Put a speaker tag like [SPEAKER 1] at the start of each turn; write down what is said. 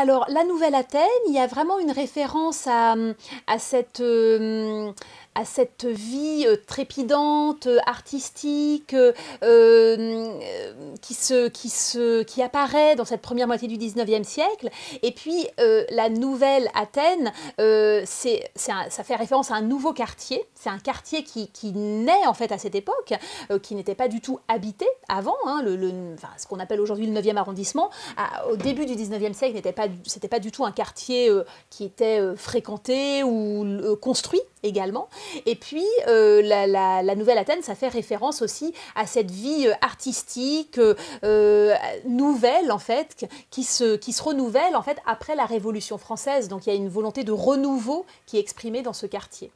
[SPEAKER 1] Alors, la Nouvelle Athènes, il y a vraiment une référence à, cette, euh, à cette vie euh, trépidante, euh, artistique, qui, se, qui, apparaît dans cette première moitié du 19e siècle. Et puis, euh, la nouvelle Athènes, euh, c'est, ça fait référence à un nouveau quartier. C'est un quartier qui, qui, naît en fait à cette époque, euh, qui n'était pas du tout habité avant. Hein, le, ce qu'on appelle aujourd'hui le 9e arrondissement, au début du 19e siècle, n'était pas, c'était pas du tout un quartier qui était fréquenté ou construit également. Et puis, euh, la, Nouvelle Athènes, ça fait référence aussi à cette vie euh, artistique euh, nouvelle, en fait, qui se, qui se renouvelle, en fait, après la Révolution française. Donc, il y a une volonté de renouveau qui est exprimée dans ce quartier.